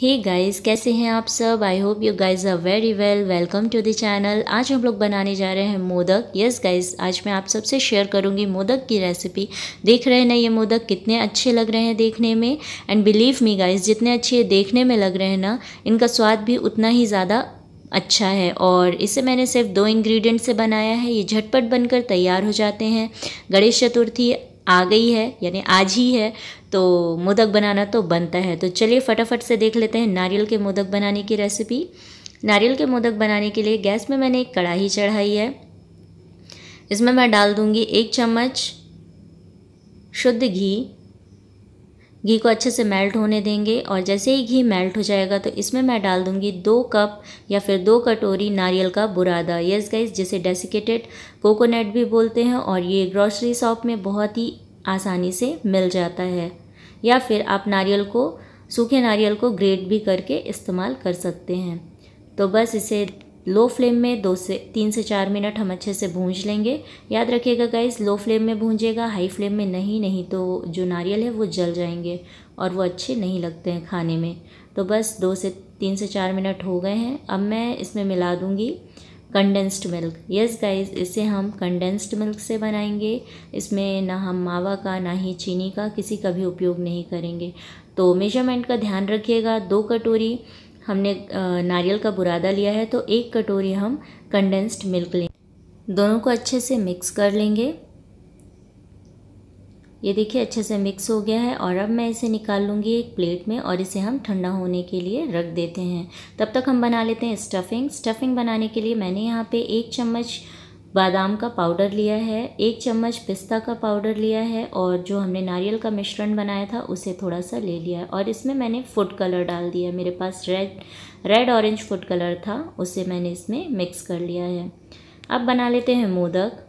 हे hey guys कैसे हैं आप सब I hope you guys are very well welcome to the channel आज हम लोग बनाने जा रहे हैं मोदक यस yes गाइस आज मैं आप सबसे शेयर करूंगी मोदक की रेसिपी देख रहे हैं ना ये मोदक कितने अच्छे लग रहे हैं देखने में एंड बिलीव मी गाइस जितने अच्छे देखने में लग रहे हैं ना इनका स्वाद भी उतना ही ज़्यादा अच्छा है और इसे मैंने सिर्फ दो इंग्रेडिएंट से बनाया है ये झटपट बनकर तैयार हो जाते हैं गणेश चतुर्थी आ गई है यानी आज ही है तो मोदक बनाना तो बनता है तो चलिए फटाफट से देख लेते हैं नारियल के मोदक बनाने की रेसिपी नारियल के मोदक बनाने के लिए गैस में मैंने एक कढ़ाई चढ़ाई है इसमें मैं डाल दूँगी एक चम्मच शुद्ध घी घी को अच्छे से मेल्ट होने देंगे और जैसे ही घी मेल्ट हो जाएगा तो इसमें मैं डाल दूंगी दो कप या फिर दो कटोरी नारियल का बुरादा यस गाइस जिसे डेसिकेटेड कोकोनट भी बोलते हैं और ये ग्रॉसरी शॉप में बहुत ही आसानी से मिल जाता है या फिर आप नारियल को सूखे नारियल को ग्रेट भी करके इस्तेमाल कर सकते हैं तो बस इसे लो फ्लेम में दो से तीन से चार मिनट हम अच्छे से भूंज लेंगे याद रखिएगा गाइस लो फ्लेम में भूंजेगा हाई फ्लेम में नहीं नहीं तो जो नारियल है वो जल जाएंगे और वो अच्छे नहीं लगते हैं खाने में तो बस दो से तीन से चार मिनट हो गए हैं अब मैं इसमें मिला दूँगी कंडेंस्ड मिल्क यस गाइस इसे हम कंडेंस्ड मिल्क से बनाएंगे इसमें ना हम मावा का ना ही चीनी का किसी का भी उपयोग नहीं करेंगे तो मेजरमेंट का ध्यान रखिएगा दो कटोरी हमने नारियल का बुरादा लिया है तो एक कटोरी हम कंडेंस्ड मिल्क लें दोनों को अच्छे से मिक्स कर लेंगे ये देखिए अच्छे से मिक्स हो गया है और अब मैं इसे निकाल लूँगी एक प्लेट में और इसे हम ठंडा होने के लिए रख देते हैं तब तक हम बना लेते हैं स्टफिंग स्टफिंग बनाने के लिए मैंने यहाँ पे एक चम्मच बादाम का पाउडर लिया है एक चम्मच पिस्ता का पाउडर लिया है और जो हमने नारियल का मिश्रण बनाया था उसे थोड़ा सा ले लिया है और इसमें मैंने फूड कलर डाल दिया मेरे पास red red orange food colour था उसे मैंने इसमें मिक्स कर लिया है अब बना लेते हैं मोदक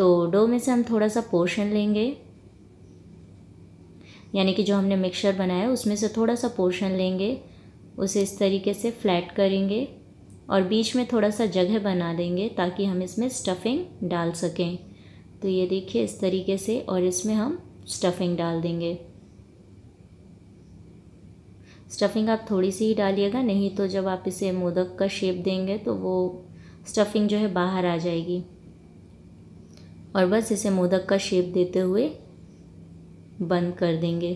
तो डो में से हम थोड़ा सा पोर्शन लेंगे यानी कि जो हमने मिक्सचर बनाया उसमें से थोड़ा सा पोर्शन लेंगे उसे इस तरीके से फ्लैट करेंगे और बीच में थोड़ा सा जगह बना देंगे ताकि हम इसमें स्टफिंग डाल सकें तो ये देखिए इस तरीके से और इसमें हम स्टफिंग डाल देंगे स्टफिंग आप थोड़ी सी ही डालिएगा नहीं तो जब आप इसे मोदक का शेप देंगे तो वो स्टफिंग जो है बाहर आ जाएगी और बस इसे मोदक का शेप देते हुए बंद कर देंगे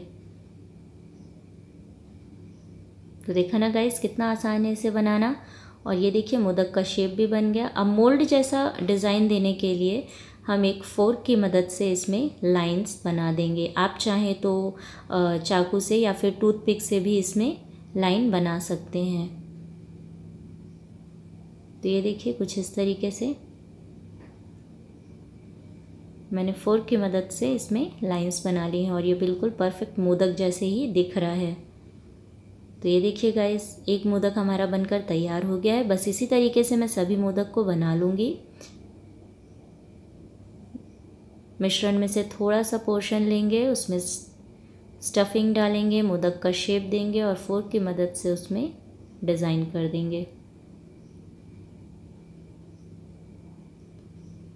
तो देखा ना गाइस कितना आसान है इसे बनाना और ये देखिए मोदक का शेप भी बन गया अब मोल्ड जैसा डिज़ाइन देने के लिए हम एक फोर्क की मदद से इसमें लाइंस बना देंगे आप चाहें तो चाकू से या फिर टूथपिक से भी इसमें लाइन बना सकते हैं तो ये देखिए कुछ इस तरीके से मैंने फोर्क की मदद से इसमें लाइंस बना ली हैं और ये बिल्कुल परफेक्ट मोदक जैसे ही दिख रहा है तो ये देखिए गाइस एक मोदक हमारा बनकर तैयार हो गया है बस इसी तरीके से मैं सभी मोदक को बना लूँगी मिश्रण में से थोड़ा सा पोर्शन लेंगे उसमें स्टफिंग डालेंगे मोदक का शेप देंगे और फोर्क की मदद से उसमें डिज़ाइन कर देंगे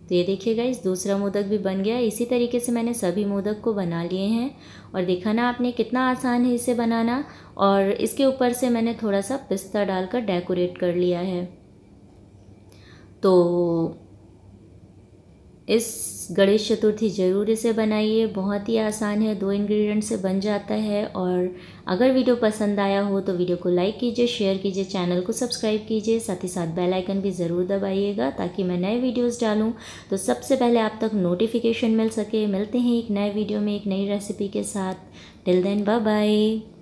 तो ये देखिए इस दूसरा मोदक भी बन गया इसी तरीके से मैंने सभी मोदक को बना लिए हैं और देखा ना आपने कितना आसान है इसे बनाना और इसके ऊपर से मैंने थोड़ा सा पिस्ता डालकर डेकोरेट कर लिया है तो इस गणेश चतुर्थी ज़रूर इसे बनाइए बहुत ही आसान है दो इंग्रेडिएंट से बन जाता है और अगर वीडियो पसंद आया हो तो वीडियो को लाइक कीजिए शेयर कीजिए चैनल को सब्सक्राइब कीजिए साथ ही साथ बेल आइकन भी ज़रूर दबाइएगा ताकि मैं नए वीडियोस डालूँ तो सबसे पहले आप तक नोटिफिकेशन मिल सके मिलते हैं एक नए वीडियो में एक नई रेसिपी के साथ टिल देन बाय बाय